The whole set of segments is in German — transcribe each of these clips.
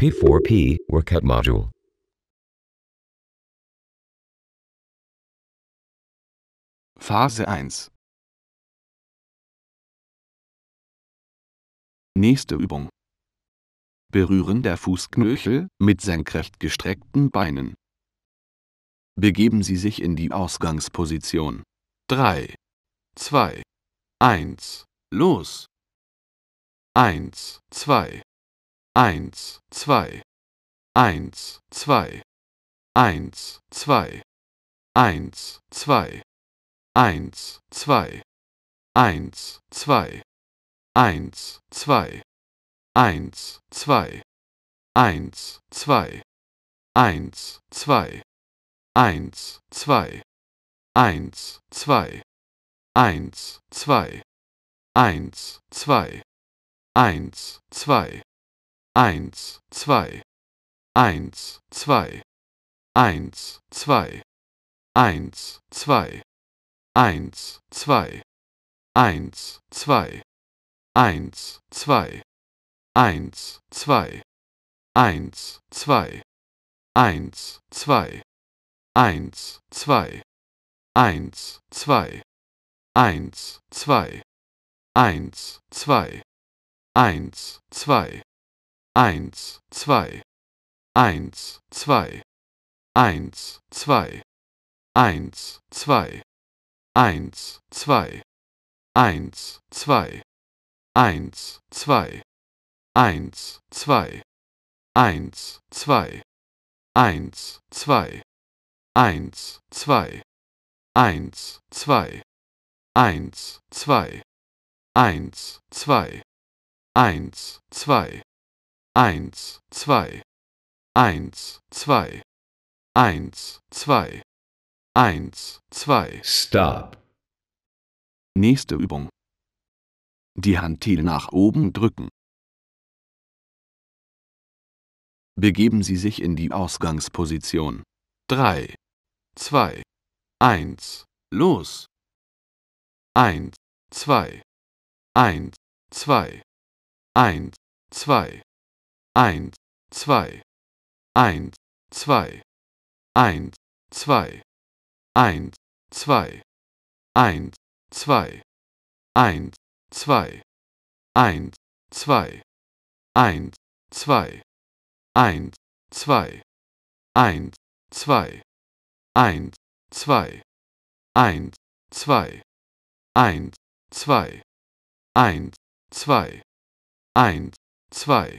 P4P Workout Module. Phase 1 Nächste Übung. Berühren der Fußknöchel mit senkrecht gestreckten Beinen. Begeben Sie sich in die Ausgangsposition. 3, 2, 1, los! 1, 2, Eins, zwei, eins, zwei, eins, zwei, eins, zwei, eins, zwei, eins, zwei, eins, zwei, eins, zwei, eins, zwei, eins, zwei, eins, zwei, eins, zwei, eins, zwei, eins, zwei, eins, zwei. Eins, zwei, eins, zwei, eins, zwei, eins, zwei, eins, zwei, eins, zwei, eins, zwei, eins, zwei, eins, zwei, eins, zwei, eins, zwei, eins, zwei, eins, zwei, eins, zwei, eins, zwei. Eins, zwei, eins, zwei, eins, zwei, eins, zwei, eins, zwei, eins, zwei, eins, zwei, eins, zwei, eins, zwei, eins, zwei, eins, zwei, eins, zwei, eins, zwei, eins, zwei, eins, zwei. Eins, zwei, eins, zwei, eins, zwei, eins, zwei. Stop. Nächste Übung. Die Handtiele nach oben drücken. Begeben Sie sich in die Ausgangsposition. Drei, zwei, eins, los. Eins, zwei, eins, zwei, eins, zwei. 1, 2, 1, 2, 1, 2, 1, 2, 1, 2, 1, 2, 1, 2, 1, 2, 1, 2, 1, 2, 1, 2, 1, 2, 1, 2, 1, 2, 1, 2,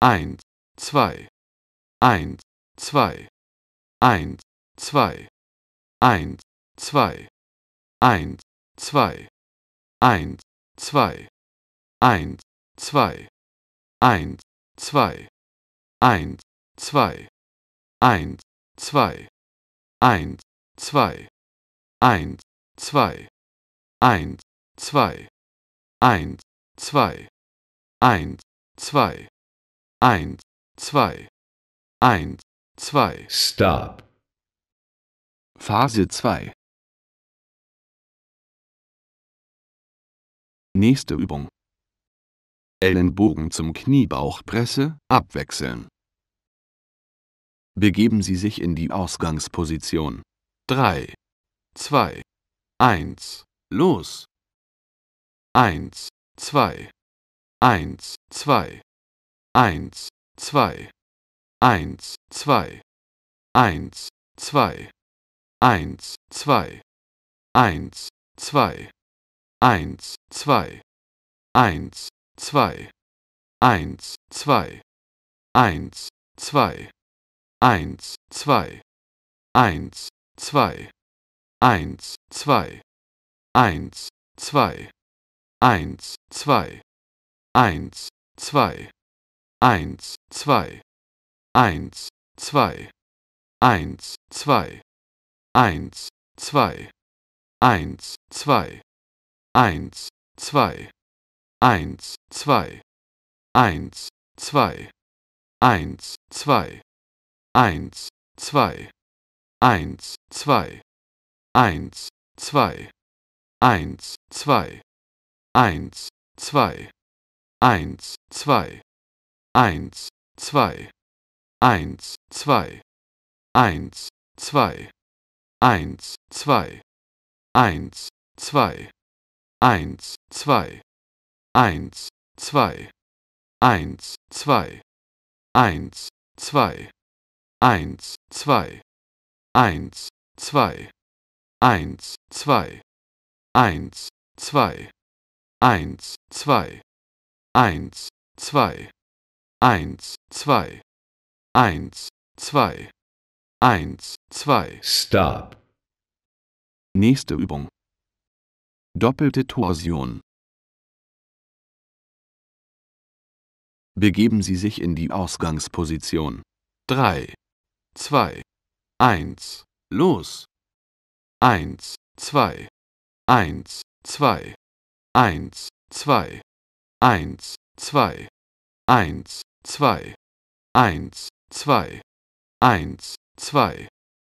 1, 2, 1, 2, 1, 2, 1, 2, 1, 2, 1, 2, 1, 2, 1, 2, 1, 2, 1, 2, 1, 2, 1, 2, 1, 2, 1, 2, 1, 2, 1, 2. 1, 2. Stop. Phase 2. Nächste Übung. Ellenbogen zum Kniebauchpresse abwechseln. Begeben Sie sich in die Ausgangsposition. 3, 2, 1, los. 1, 2, 1, 2. Eins, zwei, eins, zwei, eins, zwei, eins, zwei, eins, zwei, eins, zwei, eins, zwei, eins, zwei, eins, zwei, eins, zwei, eins, zwei, eins, zwei, eins, zwei, eins, zwei, eins, zwei. Eins, zwei, eins, zwei, eins, zwei, eins, zwei, eins, zwei, eins, zwei, eins, zwei, eins, zwei, eins, zwei, eins, zwei, eins, zwei, eins, zwei, eins, zwei, eins, zwei, eins, zwei. eins, zwei, Eins, zwei, eins, zwei, eins, zwei, eins, zwei, eins, zwei, eins, zwei, eins, zwei, eins, zwei, eins, zwei, eins, zwei, eins, zwei, eins, zwei, eins, zwei, eins, zwei, eins, zwei. Eins, zwei, eins, zwei, eins, zwei. Stop. Nächste Übung. Doppelte Torsion. Begeben Sie sich in die Ausgangsposition. Drei, zwei, eins, los. Eins, zwei, eins, zwei, eins, zwei, eins, zwei. Eins, zwei, eins, zwei, eins, zwei,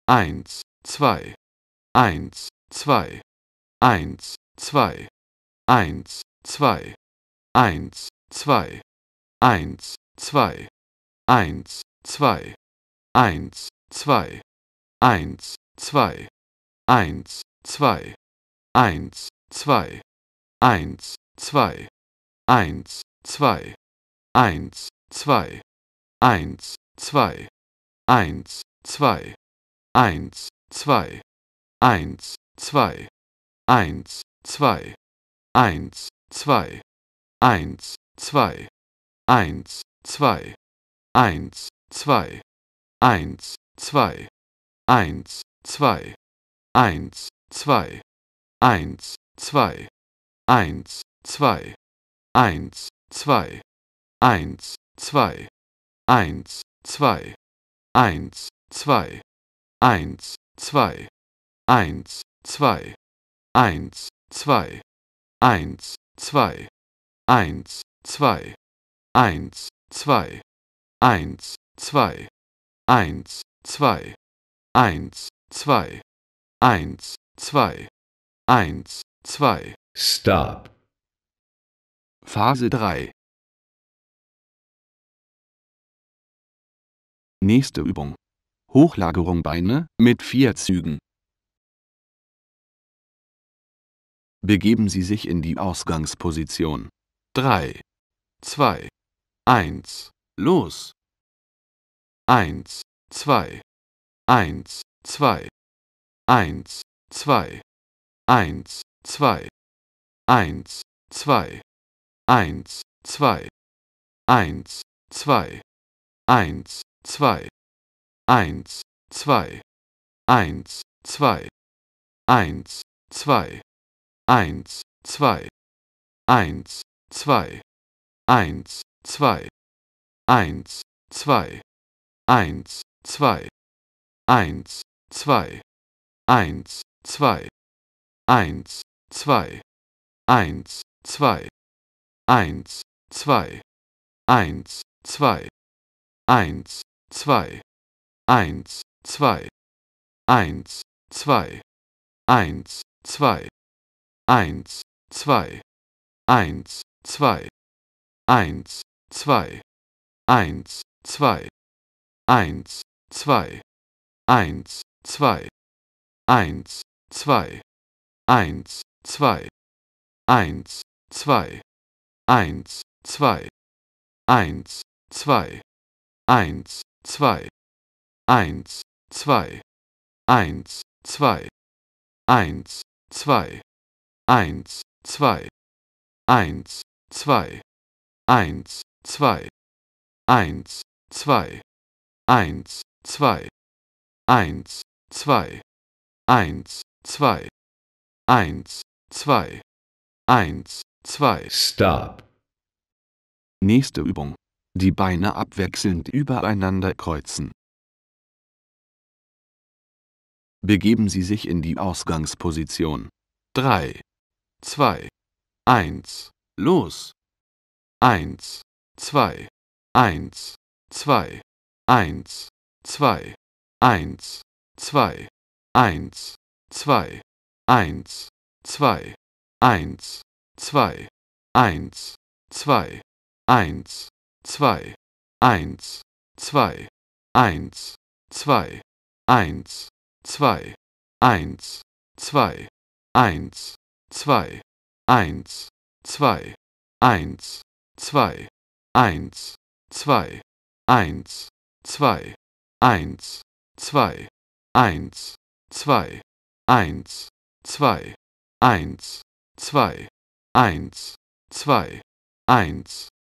eins, zwei, eins, zwei, eins, zwei, eins, zwei, eins, zwei, eins, zwei, eins, zwei, eins, zwei, eins, zwei, eins, zwei, eins, zwei, eins, zwei, eins, zwei Eins, zwei, eins, zwei, eins, zwei, eins, zwei, eins, zwei, eins, zwei, eins, zwei, eins, zwei, eins, zwei, eins, zwei, eins, zwei, eins, zwei, eins, zwei, eins, zwei, eins, zwei, eins, zwei Eins, zwei, eins, zwei, eins, zwei, eins, zwei, eins, zwei, eins, zwei, eins, zwei, eins, zwei, eins, zwei, eins, zwei, eins, zwei, eins, zwei, eins, zwei, eins, zwei. Stop. Phase drei. Nächste Übung. Hochlagerung Beine mit vier Zügen. Begeben Sie sich in die Ausgangsposition. 3, 2, 1, los! 1, 2, 1, 2, 1, 2, 1, 2, 1, 2, 1, 2, 1, 2, 1, zwei, eins, zwei, eins, zwei, eins, zwei, eins, zwei, eins, zwei, eins, zwei, eins, zwei, eins, zwei, eins, zwei, eins, zwei, eins, zwei, eins, zwei, eins, zwei, eins, zwei, eins, zwei, eins, zwei, eins, zwei, eins, zwei, eins, zwei, eins, zwei, eins, zwei, eins, zwei, eins, zwei, eins, zwei, eins, zwei, eins, zwei, eins, zwei, eins, zwei, eins, zwei, eins, zwei eins zwei eins zwei eins zwei eins zwei eins zwei eins zwei eins zwei eins zwei eins zwei eins zwei eins zwei eins zwei Stop. Nächste Übung die Beine abwechselnd übereinander kreuzen. Begeben Sie sich in die Ausgangsposition. 3, 2, 1, los! 1, 2, 1, 2, 1, 2, 1, 2, 1, 2, 1, 2, 1, 2, 1, 2, 1, zwei, eins, zwei, eins, zwei, eins, zwei, eins, zwei, eins, zwei, eins, zwei, eins, zwei, eins, zwei, eins, zwei, eins, zwei, eins, zwei, eins, zwei, eins, zwei, eins, zwei, 1,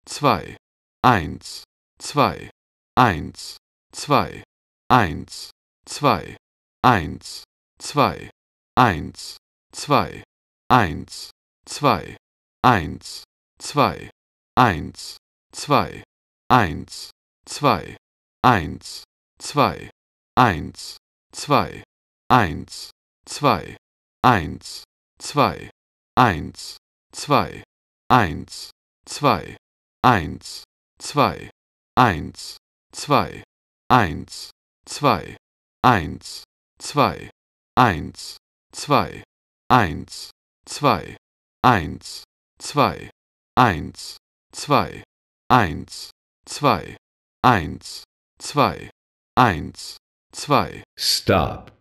2, eins zwei eins zwei eins zwei eins zwei eins zwei eins zwei eins zwei eins zwei eins zwei eins zwei eins zwei eins zwei eins zwei eins zwei eins zwei eins zwei, eins, zwei, eins, zwei, eins, zwei, eins, zwei, eins, zwei, eins, zwei, eins, zwei, eins, zwei, eins, zwei, eins, zwei. Stop.